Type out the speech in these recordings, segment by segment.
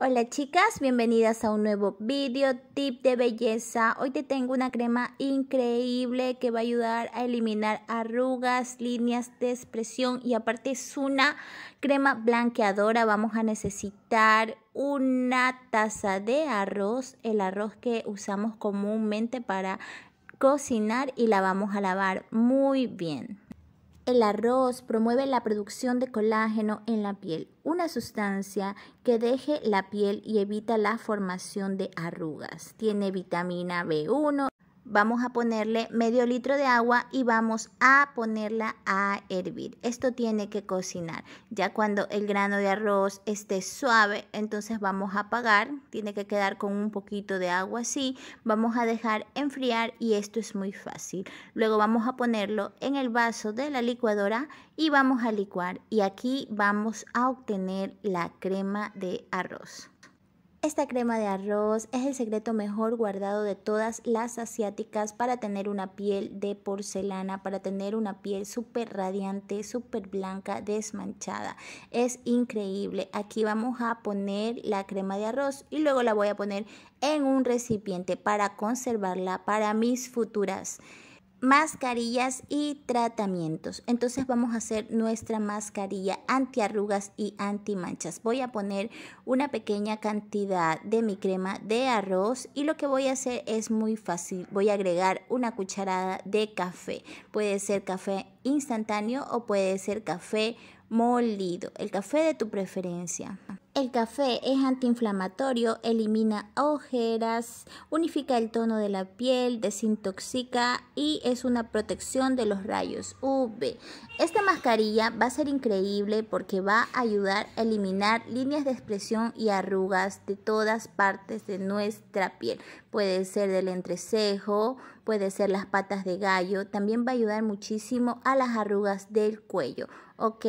Hola chicas, bienvenidas a un nuevo video tip de belleza. Hoy te tengo una crema increíble que va a ayudar a eliminar arrugas, líneas de expresión y aparte es una crema blanqueadora. Vamos a necesitar una taza de arroz, el arroz que usamos comúnmente para cocinar y la vamos a lavar muy bien. El arroz promueve la producción de colágeno en la piel, una sustancia que deje la piel y evita la formación de arrugas. Tiene vitamina B1. Vamos a ponerle medio litro de agua y vamos a ponerla a hervir. Esto tiene que cocinar. Ya cuando el grano de arroz esté suave, entonces vamos a apagar. Tiene que quedar con un poquito de agua así. Vamos a dejar enfriar y esto es muy fácil. Luego vamos a ponerlo en el vaso de la licuadora y vamos a licuar. Y aquí vamos a obtener la crema de arroz. Esta crema de arroz es el secreto mejor guardado de todas las asiáticas para tener una piel de porcelana, para tener una piel súper radiante, súper blanca, desmanchada. Es increíble. Aquí vamos a poner la crema de arroz y luego la voy a poner en un recipiente para conservarla para mis futuras mascarillas y tratamientos. Entonces vamos a hacer nuestra mascarilla antiarrugas y antimanchas. Voy a poner una pequeña cantidad de mi crema de arroz y lo que voy a hacer es muy fácil. Voy a agregar una cucharada de café. Puede ser café instantáneo o puede ser café molido, el café de tu preferencia. El café es antiinflamatorio, elimina ojeras, unifica el tono de la piel, desintoxica y es una protección de los rayos UV. Esta mascarilla va a ser increíble porque va a ayudar a eliminar líneas de expresión y arrugas de todas partes de nuestra piel. Puede ser del entrecejo, puede ser las patas de gallo, también va a ayudar muchísimo a las arrugas del cuello, ¿ok?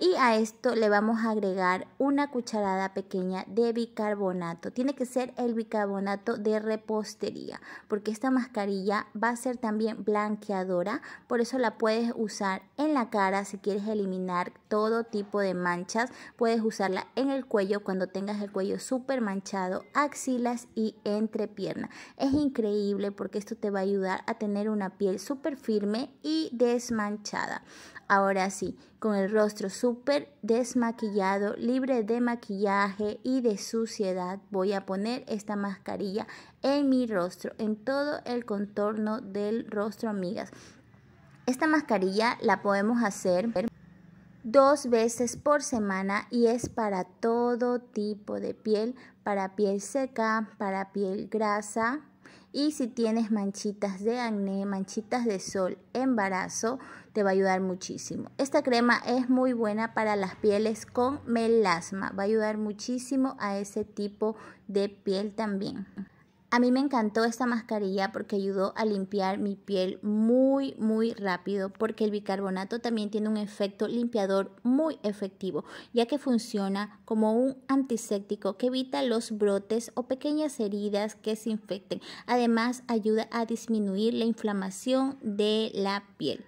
y a esto le vamos a agregar una cucharada pequeña de bicarbonato. Tiene que ser el bicarbonato de repostería porque esta mascarilla va a ser también blanqueadora, por eso la puedes usar en la cara si quieres eliminar todo tipo de manchas. Puedes usarla en el cuello cuando tengas el cuello súper manchado, axilas y entrepierna. Es increíble porque esto te va a ayudar a tener una piel súper firme y desmanchada. Ahora sí, con el rostro súper desmaquillado, libre de maquillaje y de suciedad, voy a poner esta mascarilla en mi rostro, en todo el contorno del rostro, amigas. Esta mascarilla la podemos hacer dos veces por semana y es para todo tipo de piel, para piel seca, para piel grasa, y si tienes manchitas de acné, manchitas de sol, embarazo, te va a ayudar muchísimo. Esta crema es muy buena para las pieles con melasma, va a ayudar muchísimo a ese tipo de piel también. A mí me encantó esta mascarilla porque ayudó a limpiar mi piel muy, muy rápido porque el bicarbonato también tiene un efecto limpiador muy efectivo, ya que funciona como un antiséptico que evita los brotes o pequeñas heridas que se infecten. Además, ayuda a disminuir la inflamación de la piel.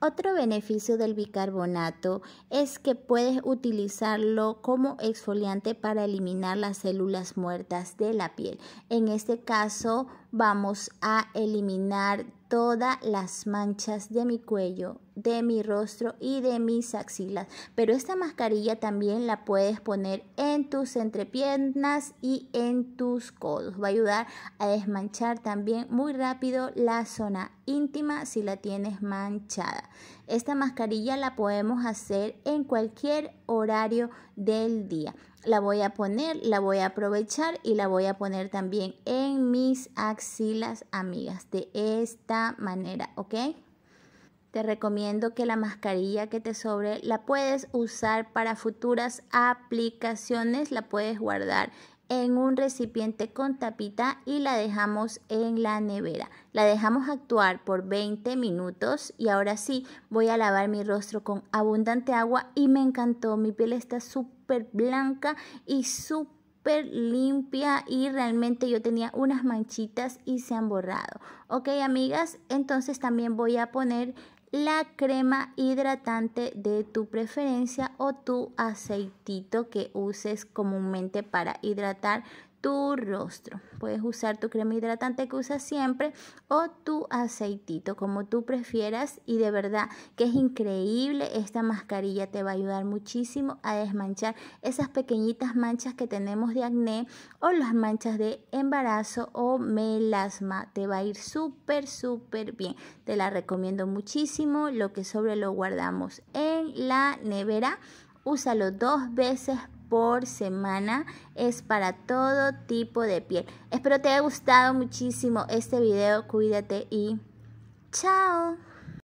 Otro beneficio del bicarbonato es que puedes utilizarlo como exfoliante para eliminar las células muertas de la piel. En este caso vamos a eliminar todas las manchas de mi cuello, de mi rostro y de mis axilas. Pero esta mascarilla también la puedes poner en tus entrepiernas y en tus codos. Va a ayudar a desmanchar también muy rápido la zona íntima si la tienes manchada. Esta mascarilla la podemos hacer en cualquier horario del día. La voy a poner, la voy a aprovechar y la voy a poner también en mis axilas, amigas, de esta manera, ¿ok? Te recomiendo que la mascarilla que te sobre la puedes usar para futuras aplicaciones, la puedes guardar en un recipiente con tapita y la dejamos en la nevera. La dejamos actuar por 20 minutos y ahora sí voy a lavar mi rostro con abundante agua y me encantó. Mi piel está súper blanca y súper limpia y realmente yo tenía unas manchitas y se han borrado. Ok, amigas, entonces también voy a poner la crema hidratante de tu preferencia o tu aceitito que uses comúnmente para hidratar tu rostro. Puedes usar tu crema hidratante que usas siempre o tu aceitito, como tú prefieras. Y de verdad que es increíble, esta mascarilla te va a ayudar muchísimo a desmanchar esas pequeñitas manchas que tenemos de acné o las manchas de embarazo o melasma. Te va a ir súper, súper bien. Te la recomiendo muchísimo. Lo que sobre lo guardamos en la nevera úsalo dos veces por semana es para todo tipo de piel. Espero te haya gustado muchísimo este video. Cuídate y chao.